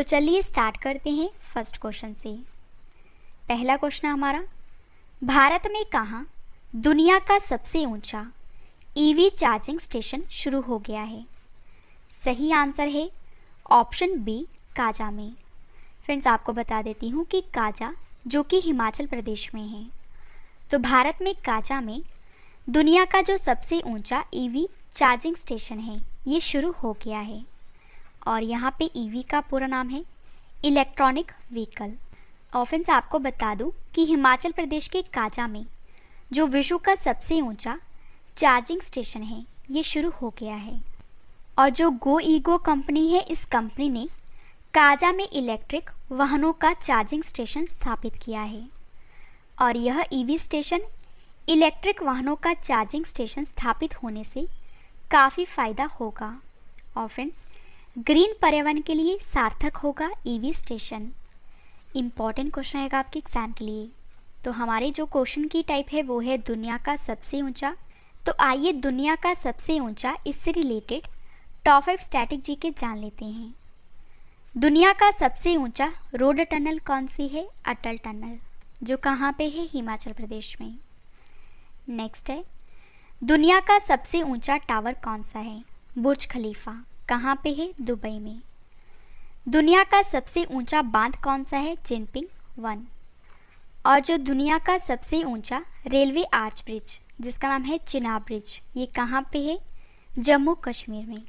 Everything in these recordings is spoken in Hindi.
तो चलिए स्टार्ट करते हैं फर्स्ट क्वेश्चन से पहला क्वेश्चन हमारा भारत में कहाँ दुनिया का सबसे ऊंचा ईवी चार्जिंग स्टेशन शुरू हो गया है सही आंसर है ऑप्शन बी काजा में फ्रेंड्स आपको बता देती हूँ कि काजा जो कि हिमाचल प्रदेश में है तो भारत में काजा में दुनिया का जो सबसे ऊंचा ईवी चार्जिंग स्टेशन है ये शुरू हो गया है और यहाँ पे ईवी e का पूरा नाम है इलेक्ट्रॉनिक व्हीकल और फ्रेंड्स आपको बता दूँ कि हिमाचल प्रदेश के काजा में जो विश्व का सबसे ऊंचा चार्जिंग स्टेशन है ये शुरू हो गया है और जो गो ईगो कंपनी है इस कंपनी ने काजा में इलेक्ट्रिक वाहनों का चार्जिंग स्टेशन स्थापित किया है और यह ईवी स्टेशन इलेक्ट्रिक वाहनों का चार्जिंग स्टेशन स्थापित होने से काफ़ी फ़ायदा होगा और फ्रेंड्स ग्रीन पर्यावरण के लिए सार्थक होगा ईवी स्टेशन इम्पॉर्टेंट क्वेश्चन आएगा आपके एग्जाम के लिए तो हमारे जो क्वेश्चन की टाइप है वो है दुनिया का सबसे ऊंचा तो आइए दुनिया का सबसे ऊंचा इससे related top five static G K जान लेते हैं दुनिया का सबसे ऊंचा रोड टनल कौन सी है अटल टनल जो कहाँ पे है हिमाचल प्रदेश में नेक्स्ट है दुनिया का सबसे ऊंचा टावर कौन सा है बुर्ज खलीफा कहाँ पे है दुबई में दुनिया का सबसे ऊंचा बांध कौन सा है जिनपिंग वन और जो दुनिया का सबसे ऊंचा रेलवे आर्च ब्रिज जिसका नाम है चिनाब ब्रिज ये कहाँ पे है जम्मू कश्मीर में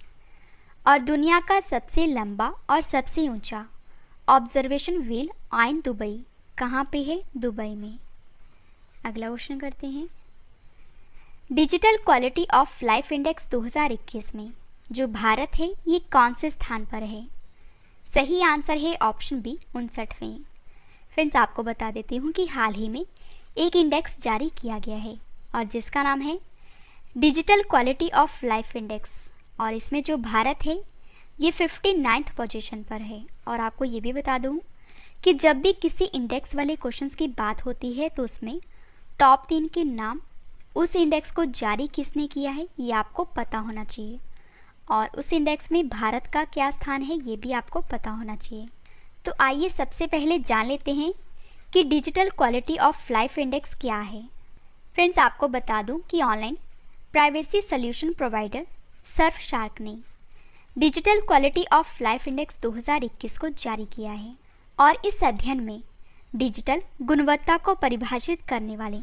और दुनिया का सबसे लंबा और सबसे ऊंचा ऑब्जर्वेशन व्हील आइन दुबई कहाँ पे है दुबई में अगला क्वेश्चन करते हैं digital quality of life index 2021 में जो भारत है ये कौन से स्थान पर है सही आंसर है ऑप्शन बी उनसठवें फ्रेंड्स आपको बता देती हूँ कि हाल ही में एक इंडेक्स जारी किया गया है और जिसका नाम है digital quality of life index और इसमें जो भारत है ये फिफ्टी नाइन्थ पोजिशन पर है और आपको ये भी बता दूँ कि जब भी किसी इंडेक्स वाले क्वेश्चन की बात होती है तो उसमें टॉप तीन के नाम उस इंडेक्स को जारी किसने किया है ये आपको पता होना चाहिए और उस इंडेक्स में भारत का क्या स्थान है ये भी आपको पता होना चाहिए तो आइए सबसे पहले जान लेते हैं कि digital quality of life index क्या है फ्रेंड्स आपको बता दूं कि online privacy solution provider Surfshark ने digital quality of life index 2021 को जारी किया है और इस अध्ययन में डिजिटल गुणवत्ता को परिभाषित करने वाले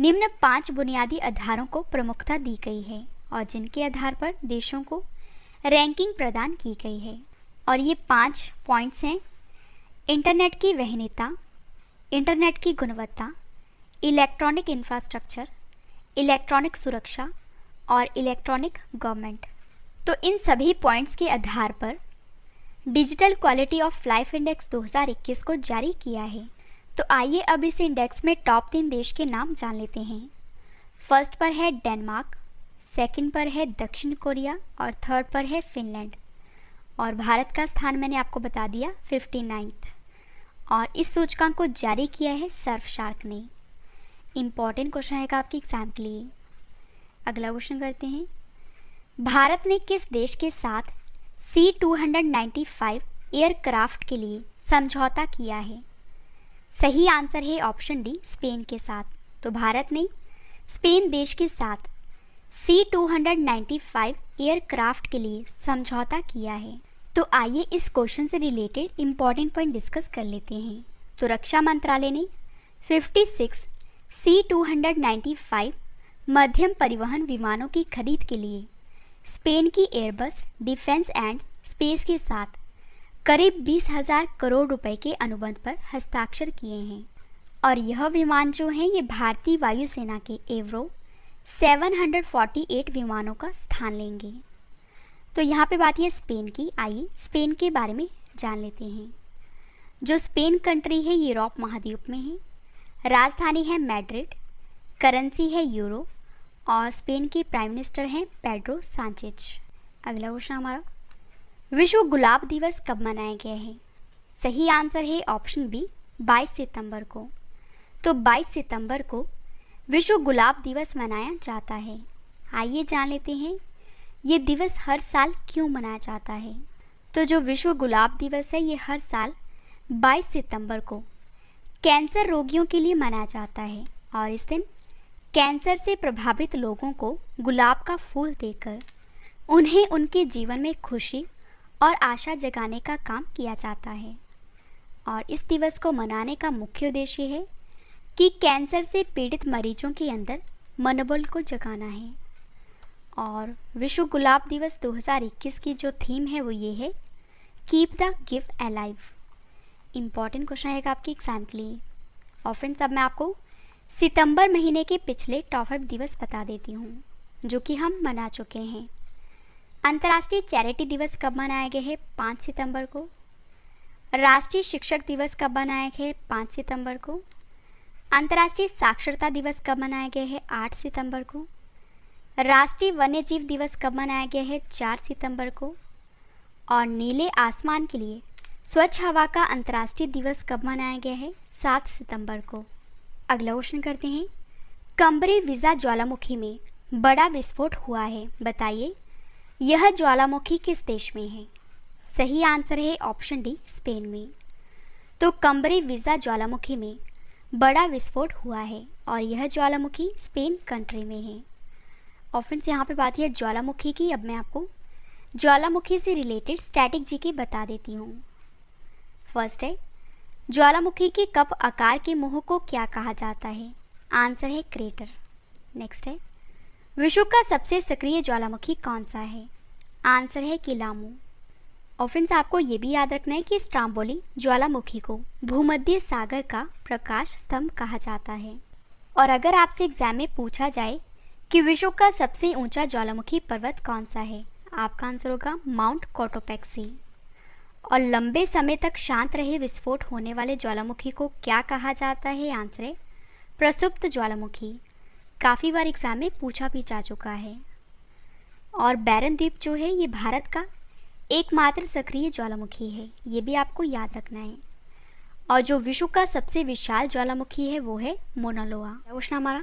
निम्न पांच बुनियादी आधारों को प्रमुखता दी गई है और जिनके आधार पर देशों को रैंकिंग प्रदान की गई है और ये पांच पॉइंट्स हैं इंटरनेट की वहनीता इंटरनेट की गुणवत्ता इलेक्ट्रॉनिक इंफ्रास्ट्रक्चर इलेक्ट्रॉनिक सुरक्षा और इलेक्ट्रॉनिक गवर्नमेंट तो इन सभी पॉइंट्स के आधार पर digital quality of life index 2021 को जारी किया है तो आइए अब इस इंडेक्स में टॉप तीन देश के नाम जान लेते हैं फर्स्ट पर है डेनमार्क सेकंड पर है दक्षिण कोरिया और थर्ड पर है फिनलैंड और भारत का स्थान मैंने आपको बता दिया फिफ्टी नाइन्थ और इस सूचकांक को जारी किया है सर्फ शार्क ने इम्पॉर्टेंट क्वेश्चन है आपके एग्जाम के लिए अगला क्वेश्चन करते हैं भारत ने किस देश के साथ C two hundred ninety five aircraft के लिए समझौता किया है सही आंसर है ऑप्शन डी स्पेन के साथ तो भारत ने स्पेन देश के साथ सी टू एयरक्राफ्ट के लिए समझौता किया है तो आइए इस क्वेश्चन से रिलेटेड इम्पॉर्टेंट पॉइंट डिस्कस कर लेते हैं तो रक्षा मंत्रालय ने 56 सी टू मध्यम परिवहन विमानों की खरीद के लिए स्पेन की एयरबस डिफेंस एंड स्पेस के साथ करीब बीस हजार करोड़ रुपए के अनुबंध पर हस्ताक्षर किए हैं और यह विमान जो है ये भारतीय वायुसेना के एवरो 748 विमानों का स्थान लेंगे तो यहाँ पे बात है स्पेन की आइए स्पेन के बारे में जान लेते हैं जो स्पेन कंट्री है यूरोप महाद्वीप में है राजधानी है मैड्रिड करेंसी है यूरो और स्पेन के प्राइम मिनिस्टर हैं पेड्रो सांचेज अगला क्वेश्चन हमारा विश्व गुलाब दिवस कब मनाया गया है सही आंसर है ऑप्शन बी 22 सितंबर को तो 22 सितंबर को विश्व गुलाब दिवस मनाया जाता है आइए जान लेते हैं ये दिवस हर साल क्यों मनाया जाता है तो जो विश्व गुलाब दिवस है ये हर साल 22 सितंबर को कैंसर रोगियों के लिए मनाया जाता है और इस दिन कैंसर से प्रभावित लोगों को गुलाब का फूल देकर उन्हें उनके जीवन में खुशी और आशा जगाने का काम किया जाता है और इस दिवस को मनाने का मुख्य उद्देश्य है कि कैंसर से पीड़ित मरीजों के अंदर मनोबल को जगाना है और विश्व गुलाब दिवस 2021 की जो थीम है वो ये है keep the give life important question है आपके एग्जाम के लिए और फ्रेंड्स अब मैं आपको सितंबर महीने के पिछले टॉप फाइव दिवस बता देती हूँ जो कि हम मना चुके हैं अंतर्राष्ट्रीय चैरिटी दिवस कब मनाया गया है पाँच सितंबर को राष्ट्रीय शिक्षक दिवस कब मनाया गया है पाँच सितंबर को अंतर्राष्ट्रीय साक्षरता दिवस कब मनाया गया है 8 सितंबर को राष्ट्रीय वन्यजीव दिवस कब मनाया गया है 4 सितंबर को और नीले आसमान के लिए स्वच्छ हवा का अंतर्राष्ट्रीय दिवस कब मनाया गया है 7 सितंबर को अगला क्वेश्चन करते हैं कमरे वीजा ज्वालामुखी में बड़ा विस्फोट हुआ है बताइए यह ज्वालामुखी किस देश में है सही आंसर है ऑप्शन डी स्पेन में तो कमरे वीजा ज्वालामुखी में बड़ा विस्फोट हुआ है और यह ज्वालामुखी स्पेन कंट्री में है और फ्रेंड्स यहाँ पे बात है ज्वालामुखी की अब मैं आपको ज्वालामुखी से रिलेटेड स्टैटिक जी के बता देती हूँ फर्स्ट है ज्वालामुखी के कप आकार के मुँह को क्या कहा जाता है आंसर है क्रेटर नेक्स्ट है विश्व का सबसे सक्रिय ज्वालामुखी कौन सा है आंसर है किलामू और फ्रेंड्स आपको ये भी याद रखना है कि इस ट्राम्बोली ज्वालामुखी को भूमध्य सागर का प्रकाश स्तंभ कहा जाता है और अगर आपसे एग्जाम में पूछा जाए कि विश्व का सबसे ऊंचा ज्वालामुखी पर्वत कौन सा है आपका आंसर होगा माउंट कोटोपैक्सी और लंबे समय तक शांत रहे विस्फोट होने वाले ज्वालामुखी को क्या कहा जाता है आंसर है प्रसुप्त ज्वालामुखी काफ़ी बार एग्जाम में पूछा भी जा चुका है और बैरन द्वीप जो है ये भारत का एकमात्र सक्रिय ज्वालामुखी है ये भी आपको याद रखना है और जो विश्व का सबसे विशाल ज्वालामुखी है वो है मोनालोआ घोषणा हमारा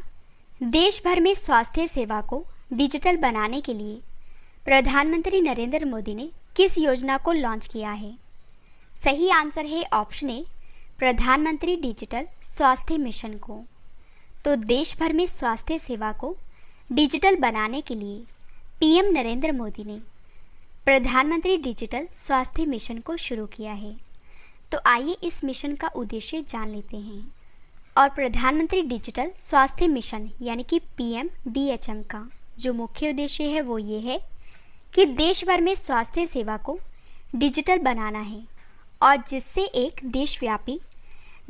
देश भर में स्वास्थ्य सेवा को डिजिटल बनाने के लिए प्रधानमंत्री नरेंद्र मोदी ने किस योजना को लॉन्च किया है सही आंसर है ऑप्शन ए प्रधानमंत्री डिजिटल स्वास्थ्य मिशन को तो देश भर में स्वास्थ्य सेवा को डिजिटल बनाने के लिए पीएम नरेंद्र मोदी ने प्रधानमंत्री डिजिटल स्वास्थ्य मिशन को शुरू किया है तो आइए इस मिशन का उद्देश्य जान लेते हैं और प्रधानमंत्री डिजिटल स्वास्थ्य मिशन यानी कि पीएम डीएचएम का जो मुख्य उद्देश्य है वो ये है कि देश भर में स्वास्थ्य सेवा को डिजिटल बनाना है और जिससे एक देशव्यापी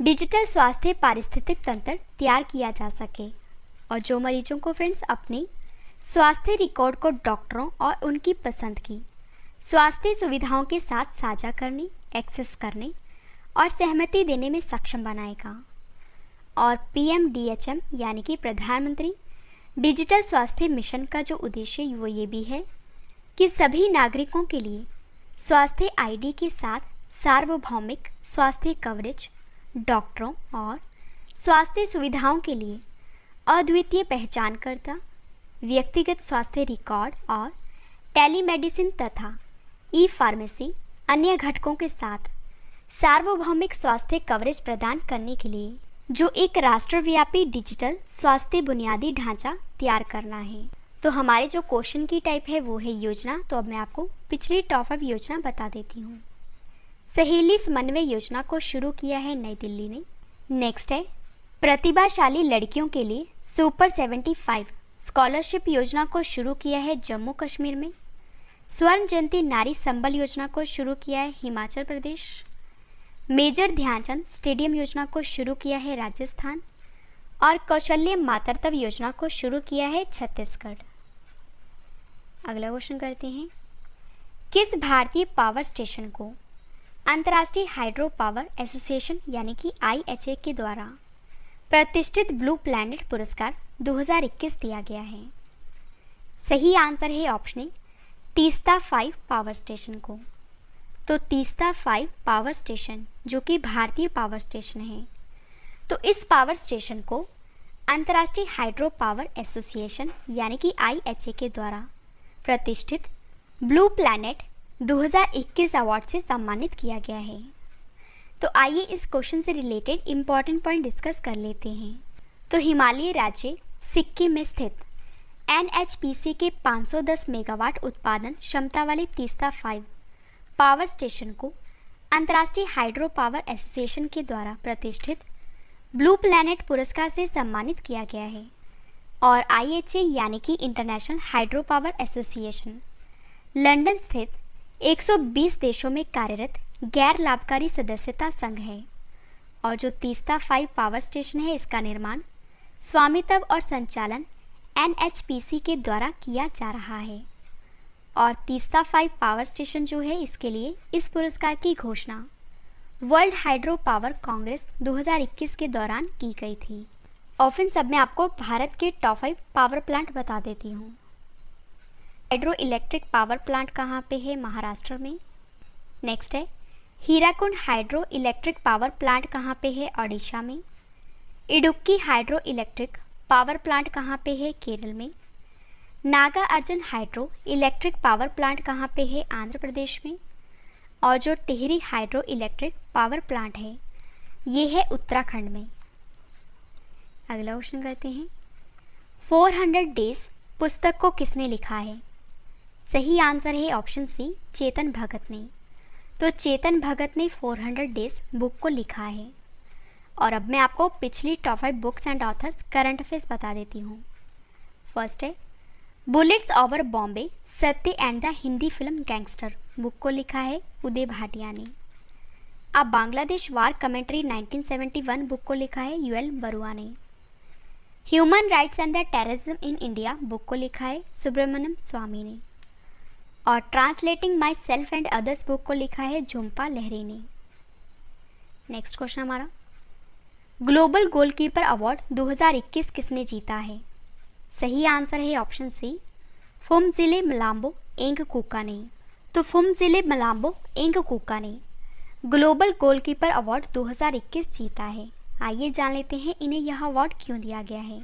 डिजिटल स्वास्थ्य पारिस्थितिक तंत्र तैयार किया जा सके और जो मरीजों को फ्रेंड्स अपने स्वास्थ्य रिकॉर्ड को डॉक्टरों और उनकी पसंद की स्वास्थ्य सुविधाओं के साथ साझा करने एक्सेस करने और सहमति देने में सक्षम बनाएगा और पीएमडीएचएम यानी कि प्रधानमंत्री डिजिटल स्वास्थ्य मिशन का जो उद्देश्य वो ये भी है कि सभी नागरिकों के लिए स्वास्थ्य आईडी के साथ सार्वभौमिक स्वास्थ्य कवरेज डॉक्टरों और स्वास्थ्य सुविधाओं के लिए अद्वितीय पहचानकर्ता व्यक्तिगत स्वास्थ्य रिकॉर्ड और टेलीमेडिसिन तथा ई फार्मेसी अन्य घटकों के साथ सार्वभौमिक स्वास्थ्य कवरेज प्रदान करने के लिए जो एक राष्ट्रव्यापी डिजिटल स्वास्थ्य बुनियादी ढांचा तैयार करना है तो हमारे जो क्वेश्चन की टाइप है वो है योजना तो अब मैं आपको पिछली टॉप अप योजना बता देती हूँ सहेली समन्वय योजना को शुरू किया है नई दिल्ली ने नेक्स्ट है प्रतिभाशाली लड़कियों के लिए सुपर सेवेंटी फाइव स्कॉलरशिप योजना को शुरू किया है जम्मू कश्मीर में स्वर्ण जयंती नारी संबल योजना को शुरू किया है हिमाचल प्रदेश मेजर ध्यानचंद स्टेडियम योजना को शुरू किया है राजस्थान और कौशल्य मातृत्व योजना को शुरू किया है छत्तीसगढ़ अगला क्वेश्चन करते हैं किस भारतीय पावर स्टेशन को अंतर्राष्ट्रीय हाइड्रो पावर एसोसिएशन यानी कि आईएचए के द्वारा प्रतिष्ठित ब्लू प्लैनेट पुरस्कार 2021 दिया गया है सही आंसर है option A Teesta five power station को तो तीस्ता फाइव पावर स्टेशन जो कि भारतीय पावर स्टेशन है तो इस पावर स्टेशन को अंतर्राष्ट्रीय हाइड्रो पावर एसोसिएशन यानी कि आई के द्वारा प्रतिष्ठित ब्लू प्लैनेट 2021 अवार्ड से सम्मानित किया गया है तो आइए इस क्वेश्चन से रिलेटेड इम्पॉर्टेंट पॉइंट डिस्कस कर लेते हैं तो हिमालय राज्य सिक्किम में स्थित सी के 510 मेगावाट उत्पादन क्षमता वाले तीस्ता फाइव पावर स्टेशन को अंतर्राष्ट्रीय हाइड्रो पावर एसोसिएशन के द्वारा प्रतिष्ठित ब्लू प्लैनेट पुरस्कार से सम्मानित किया गया है और ए यानी कि international hydro power association London स्थित 120 देशों में कार्यरत गैर लाभकारी सदस्यता संघ है और जो तीस्ता फाइव पावर स्टेशन है इसका निर्माण स्वामित्व और संचालन एन के द्वारा किया जा रहा है और तीस्ता फाइव पावर स्टेशन जो है इसके लिए इस पुरस्कार की घोषणा वर्ल्ड हाइड्रो पावर कांग्रेस 2021 के दौरान की गई थी और फिर सब मैं आपको भारत के टॉप फाइव पावर प्लांट बता देती हूँ हाइड्रो इलेक्ट्रिक पावर प्लांट कहाँ पे है महाराष्ट्र में नेक्स्ट है Hirakud hydro electric power plant कहाँ पे है ओडिशा में Idukki hydro electric power plant कहाँ पे है केरल में Naga Arjun hydro electric power plant कहाँ पे है आंध्र प्रदेश में और जो Tehri hydro electric power plant है ये है उत्तराखंड में अगला क्वेश्चन करते हैं 400 डेज पुस्तक को किसने लिखा है सही आंसर है ऑप्शन सी चेतन भगत ने तो चेतन भगत ने 400 डेज बुक को लिखा है और अब मैं आपको पिछली top five books and authors current affairs बता देती हूँ फर्स्ट है bullets over Bombay Satya and the Hindi film gangster book को लिखा है उदय भाटिया ने अब बांग्लादेश वार कमेंट्री 1971 बुक को लिखा है यूएल बरुआ ने human rights and the terrorism in India book को लिखा है सुब्रमण्यम स्वामी ने और translating myself and others book को लिखा है झुम्पा लहरी ने नेक्स्ट क्वेश्चन हमारा ग्लोबल गोलकीपर अवार्ड 2021 किसने जीता है सही आंसर है ऑप्शन सी फुम जिले मलाम्बो एंग कुका ने तो फुम जिले मलाम्बो एंग कुका ने ग्लोबल गोलकीपर अवार्ड 2021 जीता है आइए जान लेते हैं इन्हें यह अवार्ड क्यों दिया गया है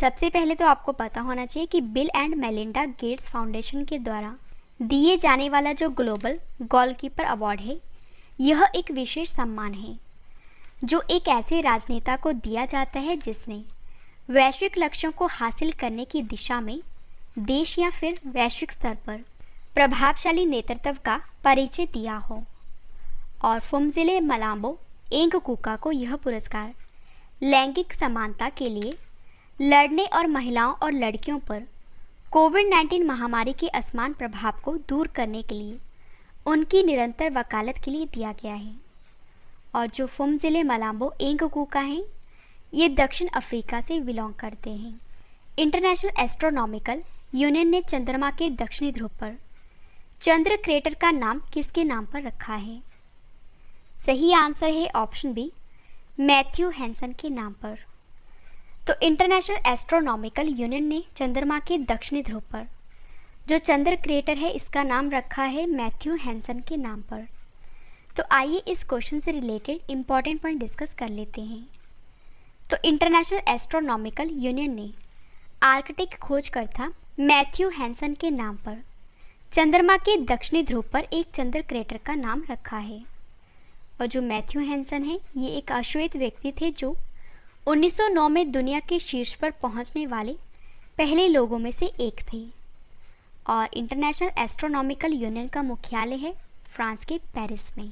सबसे पहले तो आपको पता होना चाहिए कि Bill and Melinda Gates foundation के द्वारा दिए जाने वाला जो ग्लोबल गोलकीपर अवार्ड है यह एक विशेष सम्मान है जो एक ऐसे राजनेता को दिया जाता है जिसने वैश्विक लक्ष्यों को हासिल करने की दिशा में देश या फिर वैश्विक स्तर पर प्रभावशाली नेतृत्व का परिचय दिया हो और फुमजिले मलाम्बो एंग कुका को यह पुरस्कार लैंगिक समानता के लिए लड़ने और महिलाओं और लड़कियों पर कोविड 19 महामारी के असमान प्रभाव को दूर करने के लिए उनकी निरंतर वकालत के लिए दिया गया है और जो फुम ज़िले मलाम्बो का हैं ये दक्षिण अफ्रीका से बिलोंग करते हैं इंटरनेशनल एस्ट्रोनॉमिकल यूनियन ने चंद्रमा के दक्षिणी ध्रुव पर चंद्र क्रेटर का नाम किसके नाम पर रखा है सही आंसर है ऑप्शन बी मैथ्यू हैंसन के नाम पर तो इंटरनेशनल एस्ट्रोनॉमिकल यूनियन ने चंद्रमा के दक्षिणी ध्रुव पर जो चंद्र क्रेटर है इसका नाम रखा है मैथ्यू हैंसन के नाम पर तो आइए इस क्वेश्चन से रिलेटेड इम्पॉर्टेंट पॉइंट डिस्कस कर लेते हैं तो इंटरनेशनल एस्ट्रोनॉमिकल यूनियन ने आर्कटिक खोजकर्ता मैथ्यू हैंसन के नाम पर चंद्रमा के दक्षिणी ध्रुव पर एक चंद्र क्रेटर का नाम रखा है और जो मैथ्यू हैंसन है ये एक अश्वेत व्यक्ति थे जो 1909 में दुनिया के शीर्ष पर पहुंचने वाले पहले लोगों में से एक थे और इंटरनेशनल एस्ट्रोनॉमिकल यूनियन का मुख्यालय है फ्रांस के पेरिस में